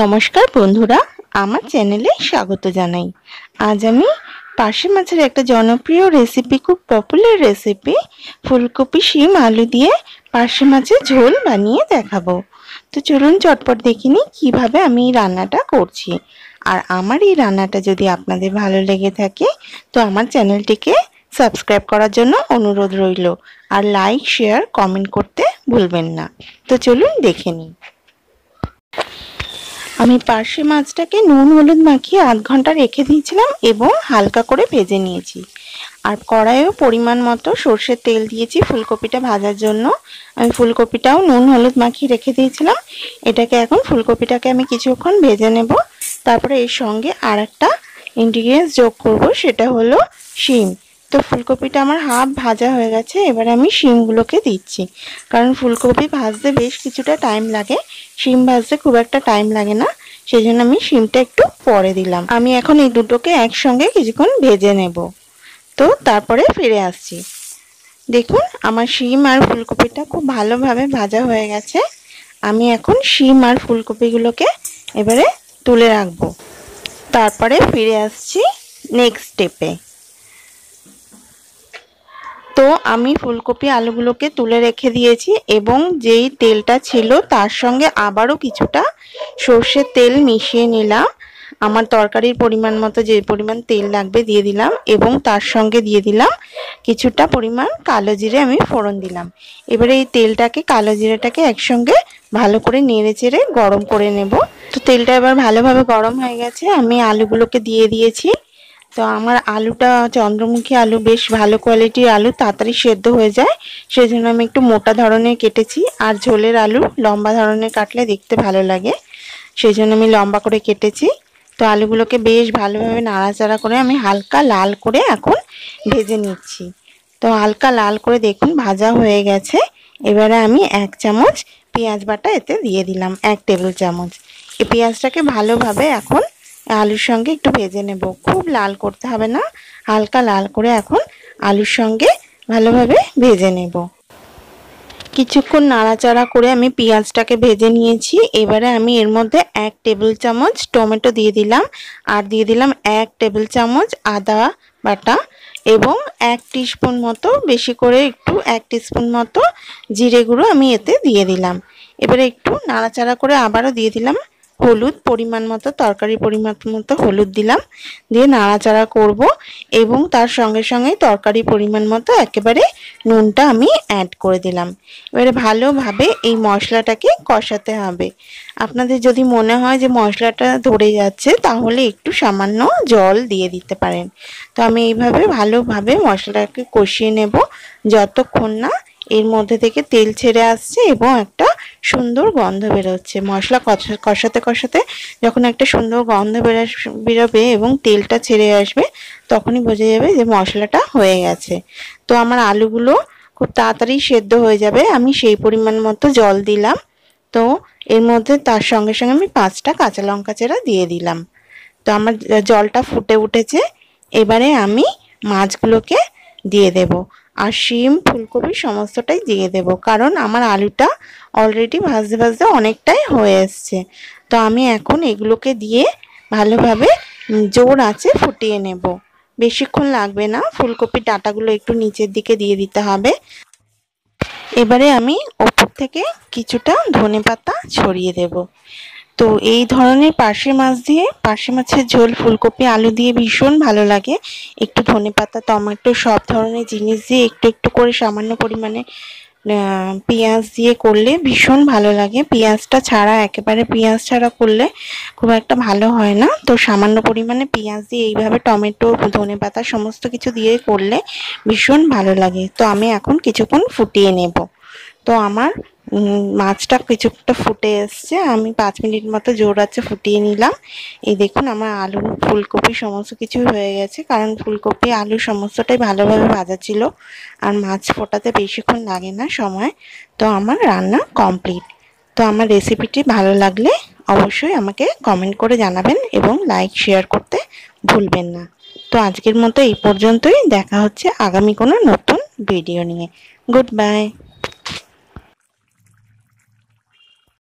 নমস্কার বন্ধুরা আমার চ্যানেলে স্বাগত জানাই আজ আমি পার্শে মাছের একটা জনপ্রিয় রেসিপি খুব পপুলার রেসিপি ফুলকপি শিম আলু দিয়ে পার্শে মাছের ঝোল বানিয়ে দেখাবো তো চলুন চটপট দেখে নিই কীভাবে আমি এই রান্নাটা করছি আর আমার এই রান্নাটা যদি আপনাদের ভালো লেগে থাকে তো আমার চ্যানেলটিকে সাবস্ক্রাইব করার জন্য অনুরোধ রইল আর লাইক শেয়ার কমেন্ট করতে ভুলবেন না তো চলুন দেখে নিই আমি পার্শে মাছটাকে নুন হলুদ মাখিয়ে আধ ঘন্টা রেখে দিয়েছিলাম এবং হালকা করে ভেজে নিয়েছি আর কড়াইয়েও পরিমাণ মতো সর্ষের তেল দিয়েছি ফুলকপিটা ভাজার জন্য আমি ফুলকপিটাও নুন হলুদ মাখিয়ে রেখে দিয়েছিলাম এটাকে এখন ফুলকপিটাকে আমি কিছুক্ষণ ভেজে নেব তারপরে এর সঙ্গে আর একটা ইনগ্রিডিয়েন্টস যোগ করব সেটা হলো শিম তো ফুলকপিটা আমার হাফ ভাজা হয়ে গেছে এবার আমি শিমগুলোকে দিচ্ছি কারণ ফুলকপি ভাজতে বেশ কিছুটা টাইম লাগে শিম ভাজতে খুব একটা টাইম লাগে না সেই জন্য আমি শিমটা একটু পরে দিলাম আমি এখন এই দুটোকে একসঙ্গে কিছুক্ষণ ভেজে নেব তো তারপরে ফিরে আসছি দেখুন আমার শিম আর ফুলকপিটা খুব ভালোভাবে ভাজা হয়ে গেছে আমি এখন শিম আর ফুলকপিগুলোকে এবারে তুলে রাখবো তারপরে ফিরে আসছি নেক্সট স্টেপে তো আমি ফুলকপি আলুগুলোকে তুলে রেখে দিয়েছি এবং যেই তেলটা ছিল তার সঙ্গে আবারও কিছুটা সর্ষের তেল মিশিয়ে নিলাম আমার তরকারির পরিমাণ মতো যে পরিমাণ তেল লাগবে দিয়ে দিলাম এবং তার সঙ্গে দিয়ে দিলাম কিছুটা পরিমাণ কালো জিরে আমি ফোড়ন দিলাম এবারে এই তেলটাকে কালো জিরেটাকে একসঙ্গে ভালো করে নেড়ে চেড়ে গরম করে নেব তো তেলটা এবার ভালোভাবে গরম হয়ে গেছে আমি আলুগুলোকে দিয়ে দিয়েছি তো আমার আলুটা চন্দ্রমুখী আলু বেশ ভালো কোয়ালিটির আলু তাড়াতাড়ি সেদ্ধ হয়ে যায় সেই জন্য আমি একটু মোটা ধরনের কেটেছি আর ঝোলের আলু লম্বা ধরনের কাটলে দেখতে ভালো লাগে সেই জন্য আমি লম্বা করে কেটেছি তো আলুগুলোকে বেশ ভালোভাবে নাড়াচাড়া করে আমি হালকা লাল করে এখন ভেজে নিচ্ছি তো হালকা লাল করে দেখুন ভাজা হয়ে গেছে এবারে আমি এক চামচ পেঁয়াজ বাটা এতে দিয়ে দিলাম এক টেবিল চামচ এই পেঁয়াজটাকে ভালোভাবে এখন আলুর সঙ্গে একটু ভেজে নেব খুব লাল করতে হবে না হালকা লাল করে এখন আলুর সঙ্গে ভালোভাবে ভেজে নেব কিছুক্ষণ নাড়াচাড়া করে আমি পেঁয়াজটাকে ভেজে নিয়েছি এবারে আমি এর মধ্যে এক টেবিল চামচ টমেটো দিয়ে দিলাম আর দিয়ে দিলাম এক টেবিল চামচ আদা বাটা এবং এক স্পুন মতো বেশি করে একটু এক স্পুন মতো জিরে গুঁড়ো আমি এতে দিয়ে দিলাম এবারে একটু নাড়াচাড়া করে আবারও দিয়ে দিলাম হলুদ পরিমাণ মতো তরকারি পরিমাণ মতো হলুদ দিলাম দিয়ে নাড়াচাড়া করব এবং তার সঙ্গে সঙ্গে তরকারি পরিমাণ মতো একেবারে নুনটা আমি অ্যাড করে দিলাম এবারে ভালোভাবে এই মশলাটাকে কষাতে হবে আপনাদের যদি মনে হয় যে মশলাটা ধরে যাচ্ছে তাহলে একটু সামান্য জল দিয়ে দিতে পারেন তো আমি এইভাবে ভালোভাবে মশলাটাকে কষিয়ে নেব যতক্ষণ না এর মধ্যে থেকে তেল ছেড়ে আসছে এবং একটা সুন্দর গন্ধ বেরোচ্ছে মশলা কষাতে কষাতে যখন একটা সুন্দর গন্ধ বেরো বেরোবে এবং তেলটা ছেড়ে আসবে তখনই বোঝা যাবে যে মশলাটা হয়ে গেছে তো আমার আলুগুলো খুব তাড়াতাড়ি সেদ্ধ হয়ে যাবে আমি সেই পরিমাণ মতো জল দিলাম তো এর মধ্যে তার সঙ্গে সঙ্গে আমি পাঁচটা কাঁচা লঙ্কা চেরা দিয়ে দিলাম তো আমার জলটা ফুটে উঠেছে এবারে আমি মাছগুলোকে দিয়ে দেব আর শিম ফুলকপি সমস্তটাই দিয়ে দেব কারণ আমার আলুটা অলরেডি ভাজতে ভাজতে অনেকটাই হয়ে এসছে তো আমি এখন এগুলোকে দিয়ে ভালোভাবে জোর আছে ফুটিয়ে নেব বেশিক্ষণ লাগবে না ফুলকপির ডাটাগুলো একটু নিচের দিকে দিয়ে দিতে হবে এবারে আমি ওপর থেকে কিছুটা ধনে পাতা ছড়িয়ে দেব তো এই ধরনের পার্শে মাছ দিয়ে পার্শে মাছের ঝোল ফুলকপি আলু দিয়ে ভীষণ ভালো লাগে একটু ধনে পাতা টমেটো সব ধরনের জিনিস দিয়ে একটু একটু করে সামান্য পরিমাণে পেঁয়াজ দিয়ে করলে ভীষণ ভালো লাগে পেঁয়াজটা ছাড়া একেবারে পেঁয়াজ ছাড়া করলে খুব একটা ভালো হয় না তো সামান্য পরিমাণে পেঁয়াজ দিয়ে এইভাবে টমেটো ধনে পাতা সমস্ত কিছু দিয়ে করলে ভীষণ ভালো লাগে তো আমি এখন কিছুক্ষণ ফুটিয়ে নেব তো আমার মাছটা কিছুটা ফুটে এসছে আমি পাঁচ মিনিট মতো জোর আছে ফুটিয়ে নিলাম এই দেখুন আমার আলু ফুলকপি সমস্ত কিছু হয়ে গেছে কারণ ফুলকপি আলু সমস্তটাই ভালোভাবে ভাজা ছিল আর মাছ ফোটাতে বেশিক্ষণ লাগে না সময় তো আমার রান্না কমপ্লিট তো আমার রেসিপিটি ভালো লাগলে অবশ্যই আমাকে কমেন্ট করে জানাবেন এবং লাইক শেয়ার করতে ভুলবেন না তো আজকের মতো এই পর্যন্তই দেখা হচ্ছে আগামী কোনো নতুন ভিডিও নিয়ে গুড বাই